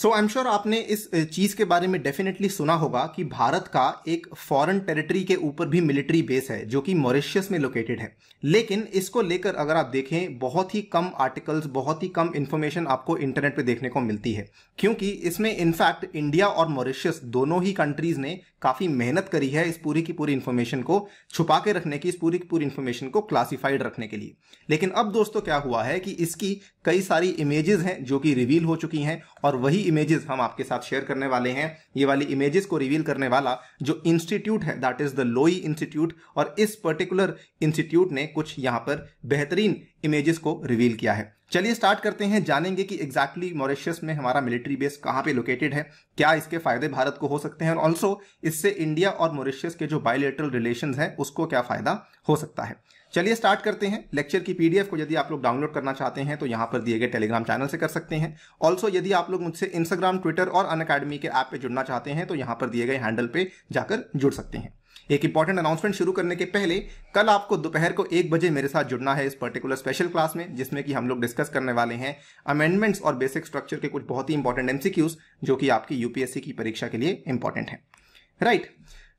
So I am sure आपने इस चीज़ के बारे में डेफिनेटली सुना होगा कि भारत का एक फॉरेन टेरिटरी के ऊपर भी मिलिट्री बेस है जो कि मॉरिशियस में लोकेटेड है लेकिन इसको लेकर अगर आप देखें बहुत ही कम आर्टिकल्स बहुत ही कम इन्फॉर्मेशन आपको इंटरनेट पे देखने को मिलती है क्योंकि इसमें इनफैक्ट इंडिया और मॉरिशियस दोनों ही कंट्रीज ने काफ़ी मेहनत करी है इस पूरी की पूरी इन्फॉर्मेशन को छुपा के रखने की इस पूरी की पूरी इन्फॉर्मेशन को क्लासिफाइड रखने के लिए लेकिन अब दोस्तों क्या हुआ है कि इसकी कई सारी इमेजेस हैं जो कि रिवील हो चुकी हैं और वही इमेजेस हम आपके साथ शेयर करने वाले हैं ये वाली इमेजेस को रिवील करने वाला जो इंस्टीट्यूट है दैट इज द लोई इंस्टीट्यूट और इस पर्टिकुलर इंस्टीट्यूट ने कुछ यहां पर बेहतरीन इमेजेस को रिवील किया है चलिए स्टार्ट करते हैं जानेंगे कि एग्जैक्टली exactly मॉरिशियस में हमारा मिलिट्री बेस कहाँ पे लोकेटेड है क्या इसके फायदे भारत को हो सकते हैं और ऑल्सो इससे इंडिया और मॉरिशियस के जो बायोलेटरल रिलेशन है उसको क्या फायदा हो सकता है चलिए स्टार्ट करते हैं लेक्चर की पीडीएफ को यदि आप लोग डाउनलोड करना चाहते हैं तो यहाँ पर दिए गए टेलीग्राम चैनल से कर सकते हैं ऑल्सो यदि आप लोग मुझसे इंस्टाग्राम ट्विटर और अन के ऐप पर जुड़ना चाहते हैं तो यहाँ पर दिए गए हैंडल पर जाकर जुड़ सकते हैं एक इंपॉर्टेंट अनाउंसमेंट शुरू करने के पहले कल आपको दोपहर को एक बजे मेरे साथ जुड़ना है इस पर्टिकुलर स्पेशल क्लास में जिसमें कि हम लोग डिस्कस करने वाले हैं अमेंडमेंट्स और बेसिक स्ट्रक्चर के कुछ बहुत ही इंपॉर्टेंट एमसीक्यूज जो कि आपकी यूपीएससी की परीक्षा के लिए इंपॉर्टेंट है राइट right.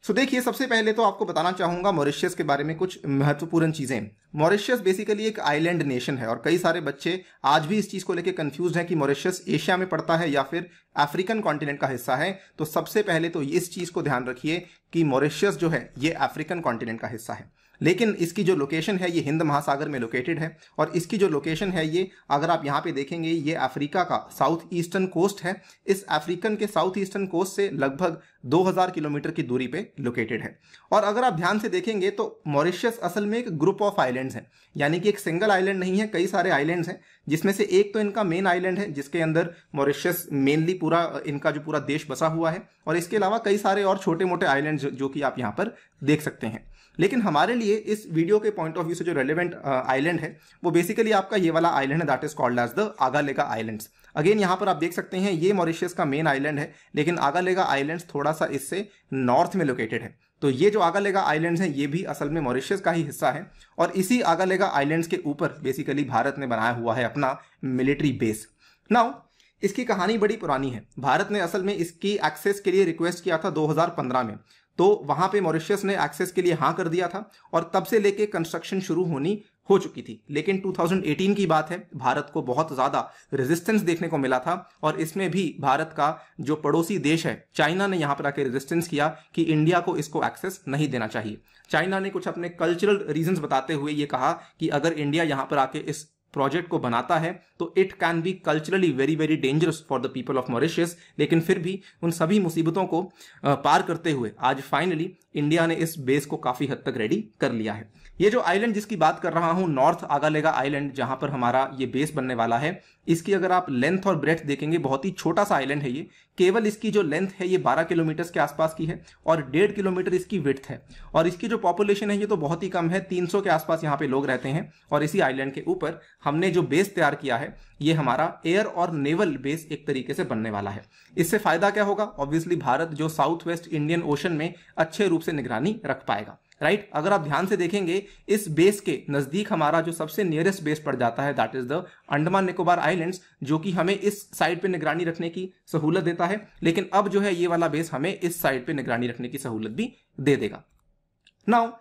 सो देखिए सबसे पहले तो आपको बताना चाहूंगा मॉरिशियस के बारे में कुछ महत्वपूर्ण चीज़ें मॉरिशियस बेसिकली एक आइलैंड नेशन है और कई सारे बच्चे आज भी इस चीज़ को लेकर कंफ्यूज हैं कि मॉरिशियस एशिया में पड़ता है या फिर अफ्रीकन कॉन्टिनेंट का हिस्सा है तो सबसे पहले तो इस चीज़ को ध्यान रखिए कि मॉरिशियस जो है ये अफ्रीकन कॉन्टिनेंट का हिस्सा है लेकिन इसकी जो लोकेशन है ये हिंद महासागर में लोकेटेड है और इसकी जो लोकेशन है ये अगर आप यहाँ पे देखेंगे ये अफ्रीका का साउथ ईस्टर्न कोस्ट है इस अफ्रीकन के साउथ ईस्टर्न कोस्ट से लगभग 2000 किलोमीटर की दूरी पे लोकेटेड है और अगर आप ध्यान से देखेंगे तो मॉरिशियस असल में एक ग्रुप ऑफ आइलैंड्स हैं यानी कि एक सिंगल आइलैंड नहीं है कई सारे आइलैंड्स हैं जिसमें से एक तो इनका मेन आइलैंड है जिसके अंदर मॉरिशस मेनली पूरा इनका जो पूरा देश बसा हुआ है और इसके अलावा कई सारे और छोटे मोटे आइलैंड जो कि आप यहाँ पर देख सकते हैं लेकिन हमारे लिए इस वीडियो के पॉइंट ऑफ व्यू से जो रेलिवेंट आइलैंड uh, है वो बेसिकली आपका ये वाला आइलैंड है that is called as the Agalega islands again यहाँ पर आप देख सकते हैं ये मॉरिशियस का मेन आइलैंड है लेकिन आगालेगा आइलैंड्स थोड़ा सा इससे नॉर्थ में लोकेटेड है तो ये जो आगालेगा आइलैंड्स हैं ये भी असल में मॉरिशियस का ही हिस्सा है और इसी आगालेगा आइलैंड्स के ऊपर बेसिकली भारत ने बनाया हुआ है अपना मिलिट्री बेस नाउ इसकी कहानी बड़ी पुरानी है भारत ने असल में इसकी एक्सेस के लिए रिक्वेस्ट किया था 2015 में तो वहां पे मॉरिशियस ने एक्सेस के लिए हाँ कर दिया था और तब से लेके कंस्ट्रक्शन शुरू होनी हो चुकी थी लेकिन 2018 की बात है भारत को बहुत ज्यादा रेजिस्टेंस देखने को मिला था और इसमें भी भारत का जो पड़ोसी देश है चाइना ने यहां पर आके रेजिस्टेंस किया कि इंडिया को इसको एक्सेस नहीं देना चाहिए चाइना ने कुछ अपने कल्चरल रीजन बताते हुए ये कहा कि अगर इंडिया यहां पर आके इस प्रोजेक्ट को बनाता है तो it can be culturally very very dangerous for the people of Mauritius लेकिन फिर भी उन सभी मुसीबतों को पार करते हुए आज फाइनली इंडिया ने इस बेस को काफी हद तक रेडी कर लिया है ये जो आइलैंड जिसकी बात कर रहा हूं नॉर्थ आगालेगा आइलैंड जहां पर हमारा ये बेस बनने वाला है इसकी अगर आप लेंथ और ब्रेथ देखेंगे बहुत ही छोटा सा आइलैंड है ये केवल इसकी जो लेंथ है ये 12 किलोमीटर के आसपास की है और डेढ़ किलोमीटर इसकी विथ है और इसकी जो पॉपुलेशन है ये तो बहुत ही कम है 300 के आसपास यहाँ पे लोग रहते हैं और इसी आइलैंड के ऊपर हमने जो बेस तैयार किया है ये हमारा एयर और नेवल बेस एक तरीके से बनने वाला है इससे फायदा क्या होगा ऑब्वियसली भारत जो साउथ वेस्ट इंडियन ओशन में अच्छे रूप से निगरानी रख पाएगा राइट अगर आप ध्यान से देखेंगे इस बेस के नजदीक हमारा जो सबसे नियरेस्ट बेस पड़ जाता है that is the Andaman Nicobar islands जो कि हमें इस साइड पे निगरानी रखने की सहूलत देता है लेकिन अब जो है ये वाला बेस हमें इस साइड पे निगरानी रखने की सहूलत भी दे देगा now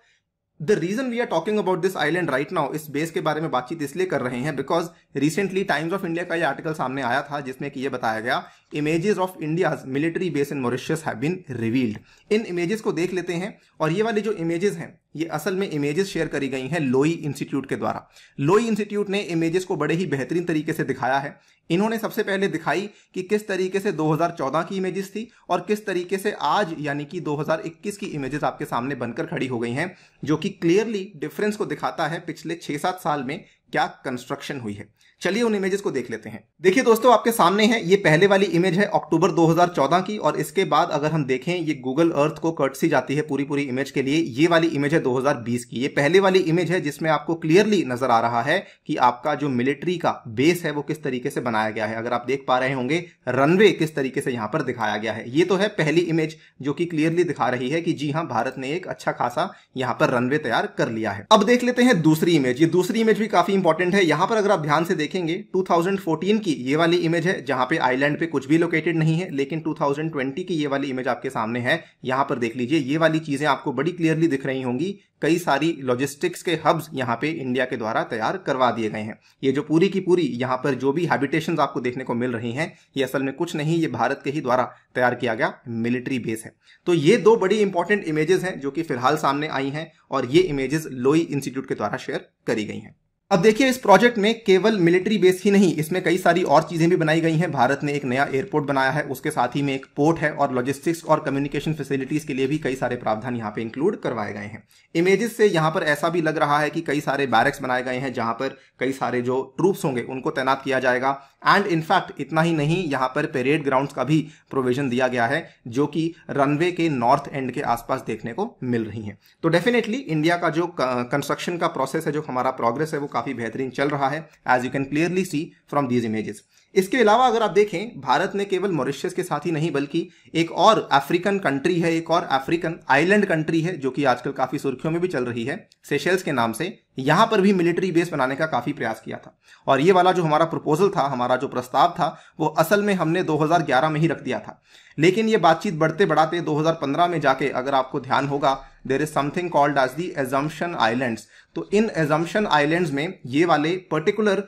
the reason we are talking about this island right now इस बेस के बारे में बातचीत इसलिए कर रहे हैं because recently Times of India का ये आर्टिकल सामने आया था जिसमें कि यह बताया गया images of India's military base in Mauritius have been revealed इन इमेजेस को देख लेते हैं और ये वाले जो इमेजेस हैं ये असल में इमेजेस शेयर करी गई हैं लोई इंस्टीट्यूट के द्वारा लोई इंस्टीट्यूट ने इमेजेस को बड़े ही बेहतरीन तरीके से दिखाया है इन्होंने सबसे पहले दिखाई कि किस तरीके से 2014 की इमेजेस थी और किस तरीके से आज यानी कि 2021 की इमेजेस आपके सामने बनकर खड़ी हो गई हैं जो कि क्लियरली डिफरेंस को दिखाता है पिछले छः सात साल में क्या कंस्ट्रक्शन हुई है चलिए उन इमेजेस को देख लेते हैं देखिए दोस्तों आपके सामने है ये पहले वाली इमेज है अक्टूबर 2014 की और इसके बाद अगर हम देखें ये गूगल अर्थ को सी जाती है पूरी पूरी इमेज के लिए ये वाली इमेज है 2020 की ये पहले वाली इमेज है जिसमें आपको क्लियरली नजर आ रहा है कि आपका जो मिलिट्री का बेस है वो किस तरीके से बनाया गया है अगर आप देख पा रहे होंगे रनवे किस तरीके से यहाँ पर दिखाया गया है ये तो है पहली इमेज जो की क्लियरली दिखा रही है कि जी हाँ भारत ने एक अच्छा खासा यहाँ पर रनवे तैयार कर लिया है अब देख लेते हैं दूसरी इमेज ये दूसरी इमेज भी काफी इंपॉर्टेंट है यहाँ पर अगर आप ध्यान से देखेंगे 2014 की ये वाली इमेज है जहां पे आइलैंड पे कुछ भी लोकेटेड नहीं है लेकिन 2020 की ये वाली इमेज आपके सामने है यहां पर देख लीजिए ये वाली चीजें आपको बड़ी क्लियरली दिख रही होंगी कई सारी लॉजिस्टिक्स के हब्स यहाँ पे इंडिया के द्वारा तैयार करवा दिए गए हैं ये जो पूरी की पूरी यहाँ पर जो भी हैबिटेशन आपको देखने को मिल रही हैं ये असल में कुछ नहीं ये भारत के ही द्वारा तैयार किया गया मिलिट्री बेस है तो ये दो बड़ी इंपॉर्टेंट इमेजेस हैं जो कि फिलहाल सामने आई हैं और ये इमेजेस लोई इंस्टीट्यूट के द्वारा शेयर करी गई हैं अब देखिए इस प्रोजेक्ट में केवल मिलिट्री बेस ही नहीं इसमें कई सारी और चीज़ें भी बनाई गई हैं भारत ने एक नया एयरपोर्ट बनाया है उसके साथ ही में एक पोर्ट है और लॉजिस्टिक्स और कम्युनिकेशन फैसिलिटीज़ के लिए भी कई सारे प्रावधान यहाँ पे इंक्लूड करवाए गए हैं इमेजेस से यहाँ पर ऐसा भी लग रहा है कि कई सारे बैरक्स बनाए गए हैं जहां पर कई सारे जो ट्रूप्स होंगे उनको तैनात किया जाएगा एंड इनफैक्ट इतना ही नहीं यहाँ पर पेरेड ग्राउंड का भी प्रोविजन दिया गया है जो कि रनवे के नॉर्थ एंड के आसपास देखने को मिल रही है तो डेफिनेटली इंडिया का जो कंस्ट्रक्शन का प्रोसेस है जो हमारा प्रोग्रेस है वो काफ़ी बेहतरीन चल रहा है as you can clearly see from these images इसके अलावा अगर आप देखें भारत ने केवल मॉरिशियस के साथ ही नहीं बल्कि एक और अफ्रीकन कंट्री है एक और अफ्रीकन आइलैंड कंट्री है जो कि आजकल काफ़ी सुर्खियों में भी चल रही है सेशेल्स के नाम से यहां पर भी मिलिट्री बेस बनाने का काफ़ी प्रयास किया था और ये वाला जो हमारा प्रपोजल था हमारा जो प्रस्ताव था वो असल में हमने 2011 में ही रख दिया था लेकिन ये बातचीत बढ़ते बढ़ाते 2015 में जाके अगर आपको ध्यान होगा there is something called as the Assumption islands तो इन एजम्पन आइलैंड्स में ये वाले पर्टिकुलर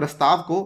प्रस्ताव को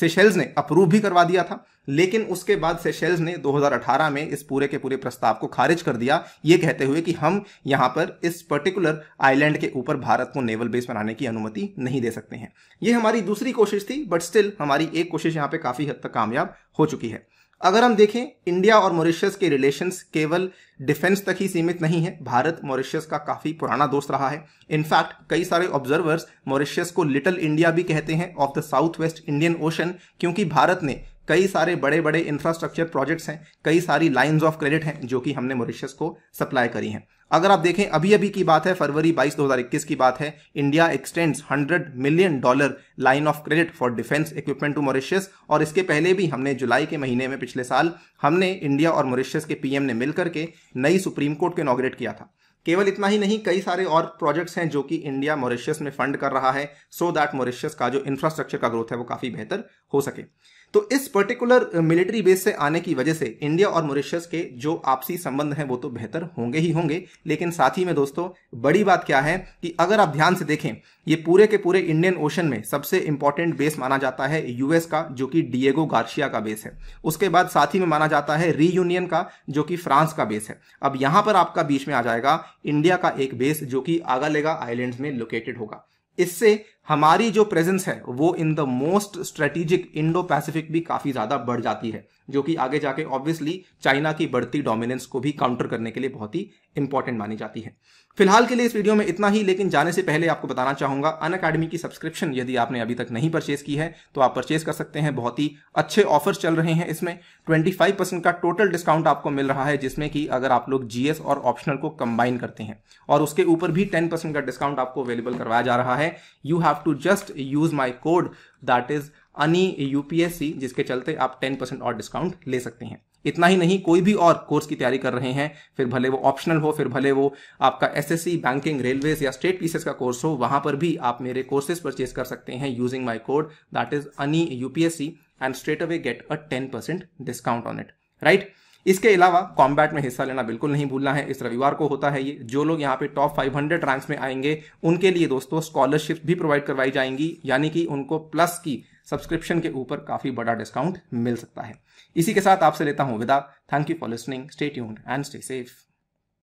सेशेल्स ने अप्रूव भी करवा दिया था लेकिन उसके बाद सेशेल्स ने 2018 में इस पूरे के पूरे प्रस्ताव को खारिज कर दिया ये कहते हुए कि हम यहाँ पर इस पर्टिकुलर आइलैंड के ऊपर भारत को नेवल बेस बनाने की अनुमति नहीं दे सकते हैं ये हमारी दूसरी कोशिश थी बट स्टिल हमारी एक कोशिश यहाँ पे काफ़ी हद तक कामयाब हो चुकी है अगर हम देखें इंडिया और मॉरिशस के रिलेशंस केवल डिफेंस तक ही सीमित नहीं है भारत मॉरिशस का काफी पुराना दोस्त रहा है इनफैक्ट कई सारे ऑब्जर्वर्स मॉरिशस को लिटिल इंडिया भी कहते हैं of the south west Indian ocean क्योंकि भारत ने कई सारे बड़े बड़े इंफ्रास्ट्रक्चर प्रोजेक्ट्स हैं कई सारी लाइंस ऑफ क्रेडिट हैं जो कि हमने मॉरिशस को सप्लाई करी हैं अगर आप देखें अभी अभी की बात है फरवरी 22 2021 की बात है India extends 100 million dollar line of credit for defence equipment to Mauritius और इसके पहले भी हमने जुलाई के महीने में पिछले साल हमने इंडिया और मॉरिशियस के पीएम ने मिलकर के नई सुप्रीम कोर्ट को इनोग्रेट किया था केवल इतना ही नहीं कई सारे और प्रोजेक्ट्स हैं जो कि इंडिया मॉरिशियस में फंड कर रहा है सो दैट मॉरिशियस का जो इंफ्रास्ट्रक्चर का ग्रोथ है वो काफी बेहतर हो सके तो इस पर्टिकुलर मिलिट्री बेस से आने की वजह से इंडिया और मॉरिशस के जो आपसी संबंध हैं वो तो बेहतर होंगे ही होंगे लेकिन साथ ही में दोस्तों बड़ी बात क्या है कि अगर आप ध्यान से देखें ये पूरे के पूरे इंडियन ओशन में सबसे इंपॉर्टेंट बेस माना जाता है यूएस का जो कि डिएगो गार्शिया का बेस है उसके बाद साथ ही में माना जाता है रीयूनियन का जो कि फ्रांस का बेस है अब यहां पर आपका बीच में आ जाएगा इंडिया का एक बेस जो कि आगालेगा आइलैंड्स में लोकेटेड होगा इससे हमारी जो प्रेजेंस है वो in the most strategic Indo Pacific भी काफी ज्यादा बढ़ जाती है जो कि आगे जाके ऑब्वियसली चाइना की बढ़ती डोमिनेंस को भी काउंटर करने के लिए बहुत ही इंपॉर्टेंट मानी जाती है फिलहाल के लिए इस वीडियो में इतना ही लेकिन जाने से पहले आपको बताना चाहूंगा अन अकेडमी की सब्सक्रिप्शन यदि आपने अभी तक नहीं परचेज की है तो आप परचेज कर सकते हैं बहुत ही अच्छे ऑफर्स चल रहे हैं इसमें 25 परसेंट का टोटल डिस्काउंट आपको मिल रहा है जिसमें कि अगर आप लोग जीएस और ऑप्शनल को कंबाइन करते हैं और उसके ऊपर भी टेन परसेंट का डिस्काउंट आपको अवेलेबल करवाया जा रहा है you have to just use my code that is Ani UPSC जिसके चलते आप टेन परसेंट और डिस्काउंट ले सकते हैं इतना ही नहीं कोई भी और कोर्स की तैयारी कर रहे हैं फिर भले वो ऑप्शनल हो फिर भले वो आपका एसएससी बैंकिंग रेलवेज या स्टेट पीसेस का कोर्स हो वहां पर भी आप मेरे कोर्सेज परचेज कर सकते हैं using my code that is Ani UPSC and straight away get a ten percent discount on it right इसके अलावा कॉम्बैट में हिस्सा लेना बिल्कुल नहीं भूलना है इस रविवार को होता है ये जो लोग यहाँ पे टॉप 500 रैंक्स में आएंगे उनके लिए दोस्तों स्कॉलरशिप भी प्रोवाइड करवाई जाएंगी यानी कि उनको प्लस की सब्सक्रिप्शन के ऊपर काफ़ी बड़ा डिस्काउंट मिल सकता है इसी के साथ आपसे लेता हूं विदा thank you for listening stay tuned and stay safe